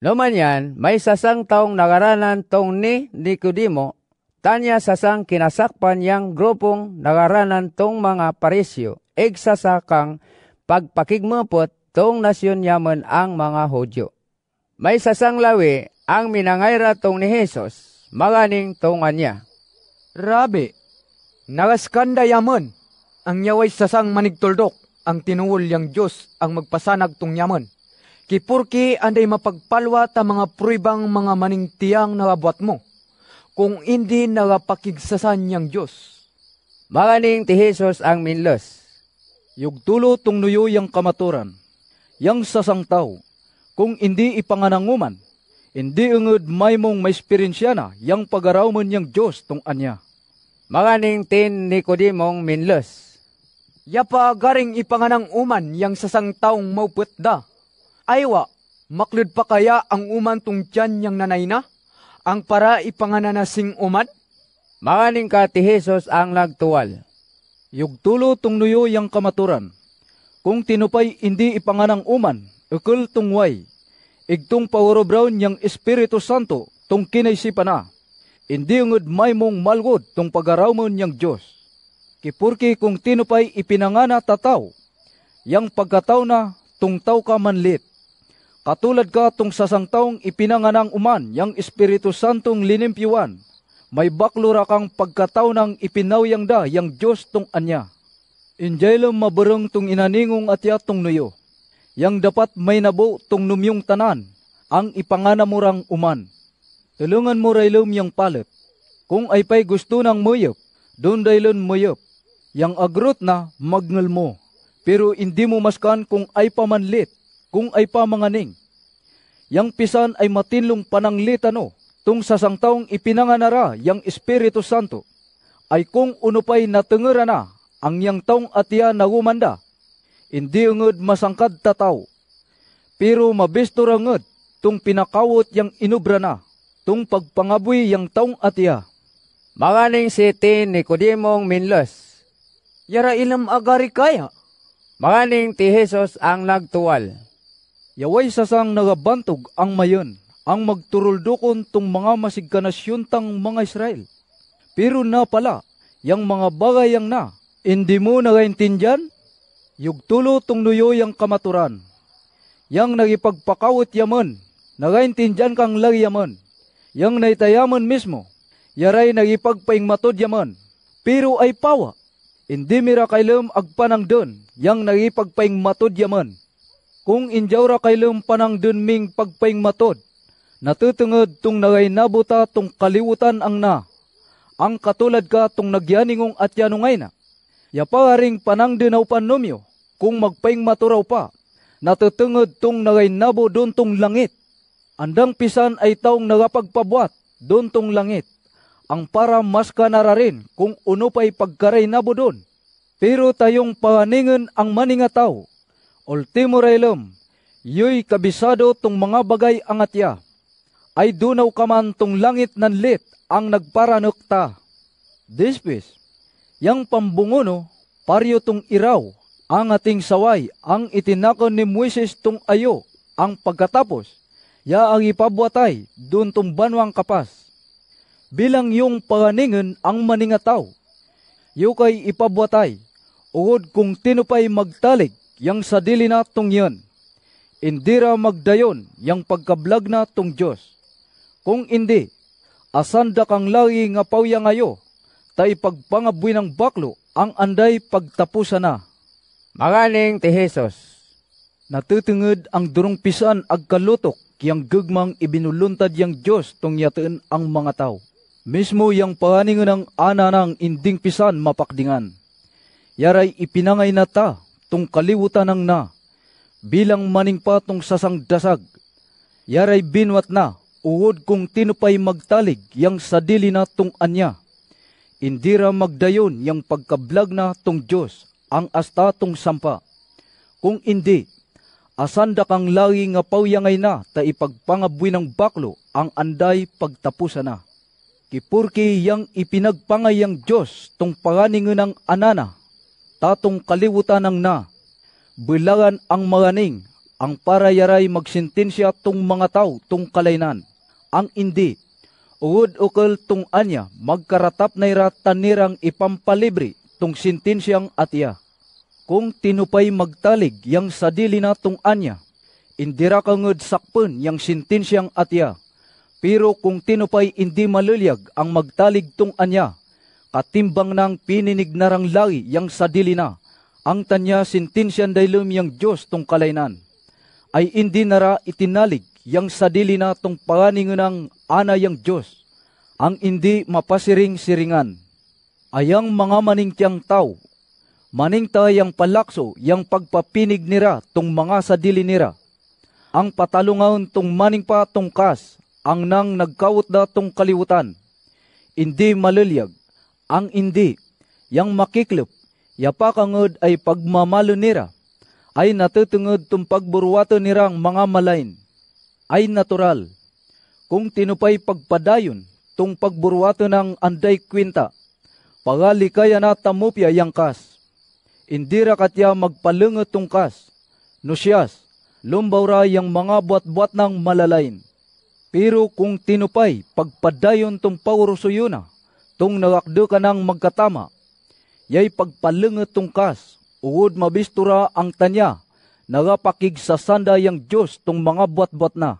Numan yan, may sasang taong nagaranan tong ni Nicodemo, tanya sasang kinasakpan yang grupong nagaranan tong mga parisyo, eksasakang pagpakigmapot tong nasyon yaman ang mga Hodyo. May sasang lawi ang minangayra tong ni Jesus, maganing tong anya. Rabi, nagaskanda yaman, ang yaway sasang manigtuldok, ang tinuol yang Diyos ang magpasanag tong yaman Kipurki anday mapagpalwa ta mga pruibang mga maningtiang nababuat mo, kung hindi nagapakigsasan niyang Diyos. Maganing ti Jesus ang minlos. Yugtulo tong nuyo yang kamaturan, yang tao, kung hindi ipangananguman, hindi ungod may mong may espirinsya na yang pagaraw mo niyang Diyos tong anya. Maganing tin Nicodimong minlos. Yapa garing ipanganang uman yang sasangtaong mauputda Aywa, maklud pa kaya ang umantong tong tiyan niyang nanay na? Ang para ipangananasing uman? Manganing ka ti Jesus ang nagtuwal. Yugtulo tong nuyo yang kamaturan. Kung tinupay hindi ipanganang uman, ukul way. Igtong pauro brown yang Espiritu Santo tong kinaisipan na. Hindi ngod may mong malgod tong pagaraw mo niyang Diyos. Kipurki kung tinupay ipinangana tataw, yang pagkataw na tungtaw ka manlit. Katulad ka tong sasangtaong ipinanganang uman, yang Espiritu Santong linimpyuan, may baklura kang pagkataw ng ipinawyang da, yang Diyos tong anya. Injaylo mabarang tong inaningong at yatong nuyo, yang dapat may nabo tong numyong tanan, ang ipanganamurang uman. Tulungan mo raylom yang palit, kung ay pay gusto ng muyop, doon daylon muyop, yang agrot na magnal mo, pero hindi mo maskan kung ay pamanlit, kung ay pamanganing. Yang pisan ay matinlong pananglitano, tung sa sangtaong ipinanganara yang Espiritu Santo, ay kung unupay natengera na ang yang taong atiya nagumanda, hindi ungod masangkad tataw. Pero mabistura ngod tung pinakawot yang inubra na, tung pagpangabuy yang taong atiya. Manganing si ti Nicodimong Minlos. Yara ilam agari kaya. Manganing ti Jesus ang nagtuwal. Yaway sasang nagabantog ang mayon, ang magturuldukon tung mga masigkanasyon tang mga Israel. Pero na pala, yang mga bagay yang na, hindi mo nagaintindihan? Yugtulo tung nuyo yang kamaturan. Yang nagipagpakawit yaman, nagaintindihan kang lagi yaman. Yang naitayaman mismo, yaray nagipagpaingmatod yaman. Pero ay pawa, hindi mira kailam agpanang don, yang nagipagpaingmatod yaman kung injaw ra kaylum panang dunming pagpaing matod, natutungod tung nabuta tung kaliwutan ang na, ang katulad ka tung nagyaningong at yanungay na. Yaparing panang dinaw panumyo, kung magpaing maturaw pa, natutungod tung nagainabo dun tung langit. Andang pisan ay taong nagapagpabuat dun tung langit, ang para mas kanararin kung uno pa'y pagkaray nabo dun. Pero tayong paningin ang maningataw, Ultimo relum, yo'y kabisado tong mga bagay angatya, ay dunaw kaman tong langit nan lit ang nagparanok ta. Dispis, yang pambungono, paryo tong iraw, ang ating saway, ang itinakon ni Moises tong ayo, ang pagkatapos, ya ang ipabuatay, dun tong banwang kapas. Bilang yung panganingan ang maningataw, yu kay ipabuatay, uod kung tinupay magtalig, yang sa dili na tungyon. Indira magdayon yang pagkablag na tung Diyos. Kung hindi, asanda kang lagi nga pawya ngayo, tay pagpangabuy ng baklo ang anday pagtapusan na. Magaling ti Jesus. Natutungod ang durong pisan agkalutok yang gugmang ibinuluntad yang Diyos tung yateen ang mga tao. Mismo yang paningon ng ana ng inding pisan mapakdingan. Yaray ipinangay na ta tung kaliwutan ng na, bilang maning patong sa sangdasag. yaray binwat na, uod kung tinupay magtalig, yang sadili na tung anya. Indira magdayon, yang pagkablag na tung Diyos, ang asta tung sampa. Kung hindi, asanda kang lagi nga pawyangay na, ta ipagpangabwi ng baklo, ang anday pagtapusan na. Kipurki yang ipinagpangay ang Diyos, tung panganingon ng anana, tatong kaliwutan ang na, bilangan ang maganing, ang parayaray magsintensya tung mga tao tung kalainan, ang indi, ugod ukol tung anya, magkaratap na tanirang ipampalibre tung sintensyang atya. Kung tinupay magtalig yang sadili na tung anya, indira kangod sakpon yang sintensyang atya. Pero kung tinupay hindi malulyag ang magtalig tung anya, at timbang ng pininig narang lagi yang sadili na, ang tanya sintensyan daylum yang Diyos tong kalainan, ay hindi nara itinalig yang sadili na tong panganingunang ana yang Diyos, ang hindi mapasiring-siringan. Ayang mga maningkyang tao, maningta yang palakso yang pagpapinig nira tong mga sadili nira, ang patalungaon tong maning pa tong kas, ang nang nagkawot na tong kaliwutan, hindi malulyag, ang indi, yang makiklop, yapakangod ay pagmamalo nira, ay natutungod tung pagburuwato nirang mga malain, ay natural. Kung tinupay pagpadayon, tung pagburuwato ng anday kwinta, pagalikaya na tamupya yang kas. ra katya magpalungot tung kas, nusyas, lumbaw ra yang mga buat-buat ng malalain. Pero kung tinupay, pagpadayon tung pauruso yun na, tung nagakdo ka ng magkatama, yay pagpalungat tungkas, uod mabistura ang tanya, nagapakig sa sanday ang Diyos tung mga buat-buat na.